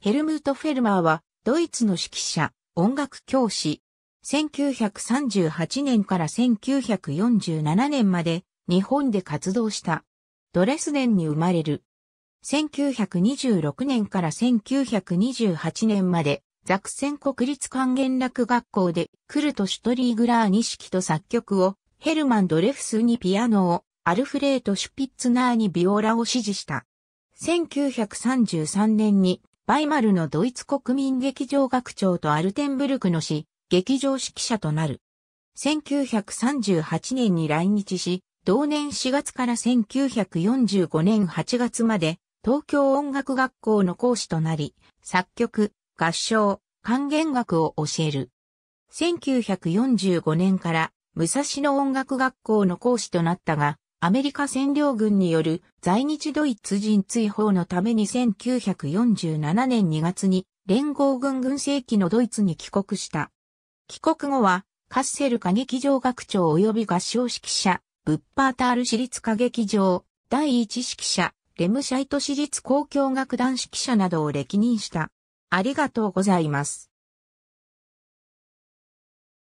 ヘルムート・フェルマーは、ドイツの指揮者、音楽教師。1938年から1947年まで日本で活動した。ドレスデンに生まれる。1926年から1928年までザクセン国立管弦楽学校でクルト・シュトリーグラー式と作曲を、ヘルマン・ドレフスにピアノを、アルフレート・シュピッツナーにビオラを指示した。1933年にバイマルのドイツ国民劇場学長とアルテンブルクの市、劇場指揮者となる。1938年に来日し、同年4月から1945年8月まで、東京音楽学校の講師となり、作曲、合唱、管弦楽を教える。1945年から武蔵野音楽学校の講師となったが、アメリカ占領軍による在日ドイツ人追放のために1947年2月に連合軍軍政機のドイツに帰国した。帰国後は、カッセル歌劇場学長及び合唱指揮者、ブッパータール市立歌劇場、第一指揮者、レムシャイト市立公共楽団指揮者などを歴任した。ありがとうございます。